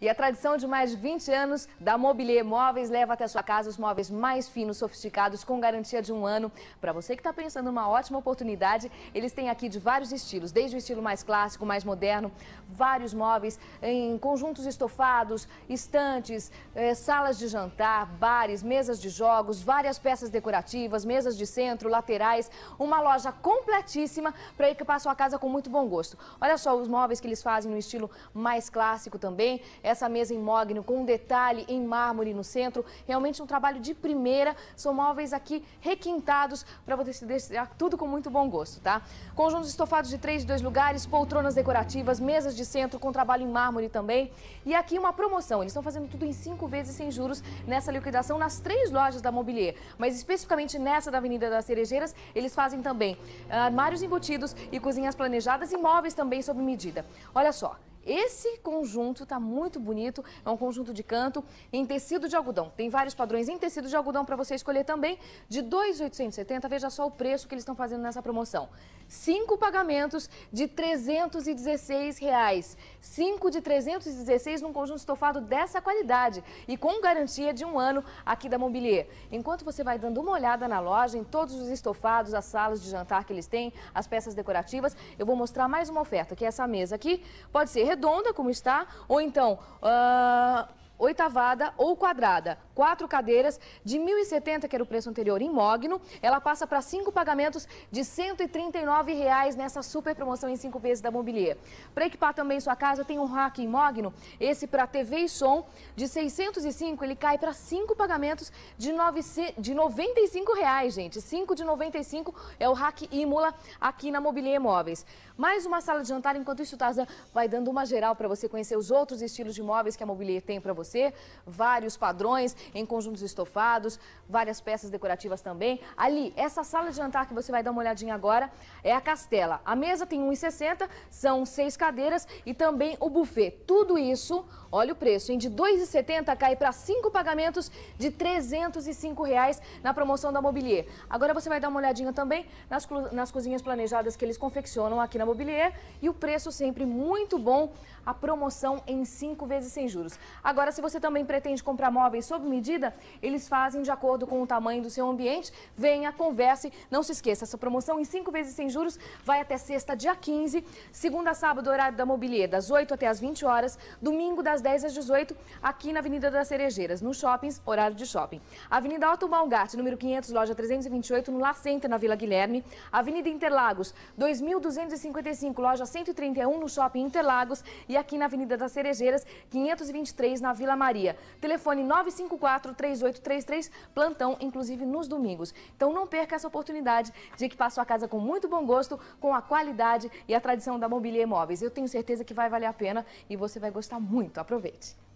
E a tradição de mais de 20 anos da Mobilier Móveis leva até sua casa os móveis mais finos, sofisticados, com garantia de um ano. Para você que está pensando uma ótima oportunidade, eles têm aqui de vários estilos, desde o estilo mais clássico, mais moderno, vários móveis em conjuntos estofados, estantes, eh, salas de jantar, bares, mesas de jogos, várias peças decorativas, mesas de centro, laterais, uma loja completíssima para equipar sua casa com muito bom gosto. Olha só os móveis que eles fazem no estilo mais clássico também essa mesa em mogno com um detalhe em mármore no centro. Realmente um trabalho de primeira. São móveis aqui requintados para você se deixar tudo com muito bom gosto, tá? Conjuntos estofados de três e dois lugares, poltronas decorativas, mesas de centro com trabalho em mármore também. E aqui uma promoção. Eles estão fazendo tudo em cinco vezes sem juros nessa liquidação nas três lojas da Mobilier. Mas especificamente nessa da Avenida das Cerejeiras, eles fazem também ah, armários embutidos e cozinhas planejadas e móveis também sob medida. Olha só, esse conjunto está muito bonito, é um conjunto de canto em tecido de algodão. Tem vários padrões em tecido de algodão para você escolher também. De 2,870, veja só o preço que eles estão fazendo nessa promoção. Cinco pagamentos de R$ 316. Reais. Cinco de 316 num conjunto estofado dessa qualidade e com garantia de um ano aqui da Mobilier. Enquanto você vai dando uma olhada na loja, em todos os estofados, as salas de jantar que eles têm, as peças decorativas, eu vou mostrar mais uma oferta, que é essa mesa aqui. Pode ser redonda, como está, ou então uh, oitavada ou quadrada, quatro cadeiras de 1.070, que era o preço anterior em Mogno. Ela passa para cinco pagamentos de R$ 139,00 nessa super promoção em cinco vezes da Mobilier. Para equipar também sua casa, tem um rack em Mogno, esse para TV e som, de 605 ele cai para cinco pagamentos de, 9, de R$ 95,00, gente. cinco de 95 é o rack Imola aqui na Mobilier Móveis. Mais uma sala de jantar, enquanto isso, Tarzan vai dando uma geral para você conhecer os outros estilos de móveis que a Mobilier tem para você você, vários padrões em conjuntos estofados, várias peças decorativas também. Ali, essa sala de jantar que você vai dar uma olhadinha agora é a Castela. A mesa tem 1,60, são seis cadeiras e também o buffet. Tudo isso, olha o preço, hein? De 2,70 cai para cinco pagamentos de 305 reais na promoção da Mobilier. Agora você vai dar uma olhadinha também nas, nas cozinhas planejadas que eles confeccionam aqui na Mobilier e o preço sempre muito bom, a promoção em cinco vezes sem juros. Agora, se você também pretende comprar móveis sob medida, eles fazem de acordo com o tamanho do seu ambiente. Venha, converse, não se esqueça, essa promoção em 5 vezes sem juros vai até sexta, dia 15, segunda a sábado, horário da mobília das 8 até as 20 horas, domingo das 10 às 18, aqui na Avenida das Cerejeiras, no shoppings, horário de shopping. Avenida Otto Malgatti, número 500, loja 328, no La na Vila Guilherme. Avenida Interlagos, 2255, loja 131, no shopping Interlagos. E aqui na Avenida das Cerejeiras, 523, na Vila Vila Maria. Telefone 954-3833, plantão, inclusive nos domingos. Então não perca essa oportunidade de equipar sua casa com muito bom gosto, com a qualidade e a tradição da Mobília Imóveis. Eu tenho certeza que vai valer a pena e você vai gostar muito. Aproveite!